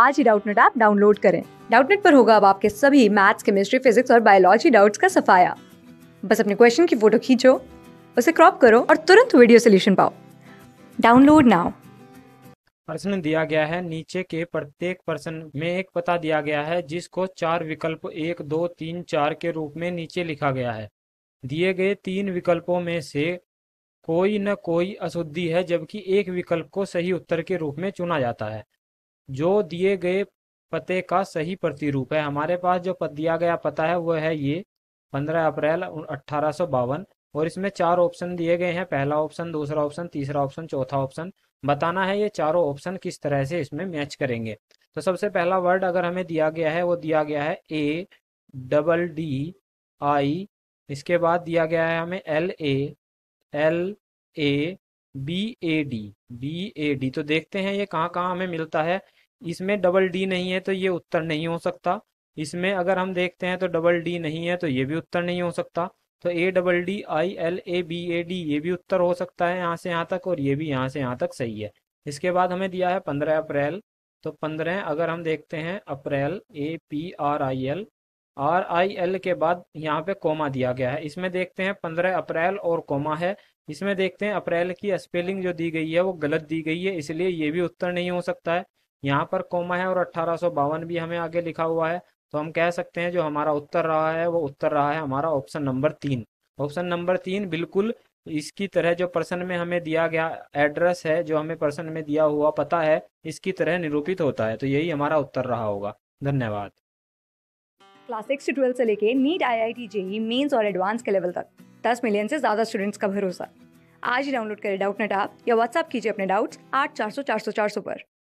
आज ही Doubtnut app download करें डाउटनेट पर होगा अब आपके सभी मैथ्स केमिस्ट्री फिजिक्स और बायोलॉजी डाउट्स का सफाया बस अपने क्वेश्चन की फोटो खींचो उसे क्रॉप करो और तुरंत वीडियो सोल्यूशन पाओ डाउनलोड नाउ प्रश्न दिया गया है नीचे के प्रत्येक प्रश्न में एक पता दिया गया है जिसको चार विकल्प एक दो तीन चार के रूप में नीचे लिखा गया है दिए गए तीन विकल्पों में से कोई न कोई अशुद्धि है जबकि एक विकल्प को सही उत्तर के रूप में चुना जाता है जो दिए गए पते का सही प्रतिरूप है हमारे पास जो दिया गया पता है वह है ये 15 अप्रैल अट्ठारह और इसमें चार ऑप्शन दिए गए हैं पहला ऑप्शन दूसरा ऑप्शन तीसरा ऑप्शन चौथा ऑप्शन बताना है ये चारों ऑप्शन किस तरह से इसमें मैच करेंगे तो सबसे पहला वर्ड अगर हमें दिया गया है वो दिया गया है ए डबल डी आई इसके बाद दिया गया है हमें L A L A B A D B A D तो देखते हैं ये कहाँ कहाँ हमें मिलता है इसमें डबल डी नहीं है तो ये उत्तर नहीं हो सकता इसमें अगर हम देखते हैं तो डबल डी नहीं है तो ये भी उत्तर नहीं हो सकता तो A double D I L A B A D ये भी उत्तर हो सकता है यहाँ से यहाँ तक और ये भी यहाँ से यहाँ तक सही है इसके बाद हमें दिया है पंद्रह अप्रैल तो पंद्रह अगर हम देखते हैं April A P R I L R I L के बाद यहाँ पे कोमा दिया गया है इसमें देखते हैं पंद्रह अप्रैल और कोमा है इसमें देखते हैं अप्रैल की स्पेलिंग जो दी गई है वो गलत दी गई है इसलिए ये भी उत्तर नहीं हो सकता है यहाँ पर कोमा है और अट्ठारह भी हमें आगे लिखा हुआ है तो हम कह सकते हैं जो हमारा उत्तर रहा है वो उत्तर रहा है हमारा ऑप्शन नंबर तीन ऑप्शन नंबर तीन बिल्कुल इसकी तरह जो प्रश्न में हमें दिया गया एड्रेस है जो हमें प्रश्न में दिया हुआ पता है इसकी तरह निरूपित होता है तो यही हमारा उत्तर रहा होगा धन्यवाद क्लास सिक्स से ट्वेल्थ से लेके NEET I I T JEE mains और एडवांस के लेवल तक दस मिलियन से ज़्यादा स्टूडेंट्स का भरोसा आज ही डाउनलोड करें डाउट नेट आप या व्हाट्सअप कीजिए अपने डाउट्स आठ चार सौ चार सौ चार सौ पर